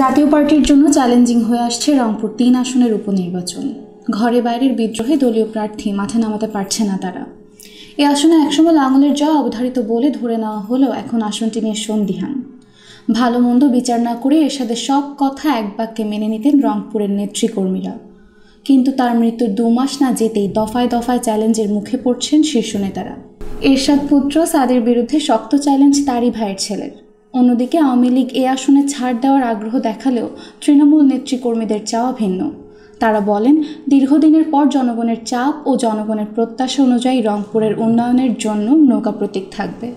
জাতীয় পার্টির জন্য চ্যালেঞ্জিং হয়ে আসছে রংপুর তিন আসনের উপনির্বাচন ঘরে বাইরের বিদ্রোহে দলীয় প্রার্থী মাঠে নামাতে পারছে না তারা এ আসনে একসময় লাঙলের যা অবধারিত বলে ধরে নেওয়া হলেও এখন আসনটি নিয়ে সন্দিহান ভালো মন্দ বিচার না করে এরশাদে সব কথা এক বাক্যে মেনে নিতেন রংপুরের নেতৃকর্মীরা কিন্তু তার মৃত্যুর দু মাস না যেতেই দফায় দফায় চ্যালেঞ্জের মুখে পড়ছেন শীর্ষ নেতারা এরশাদ পুত্র সাদের বিরুদ্ধে শক্ত চ্যালেঞ্জ তারই ভাইয়ের ছেলের অন্যদিকে আওয়ামী লীগ এ আসনে ছাড় দেওয়ার আগ্রহ দেখালেও তৃণমূল নেতৃকর্মীদের চাওয়া ভিন্ন তারা বলেন দীর্ঘদিনের পর জনগণের চাপ ও জনগণের প্রত্যাশা অনুযায়ী রংপুরের উন্নয়নের জন্য নৌকা প্রতীক থাকবে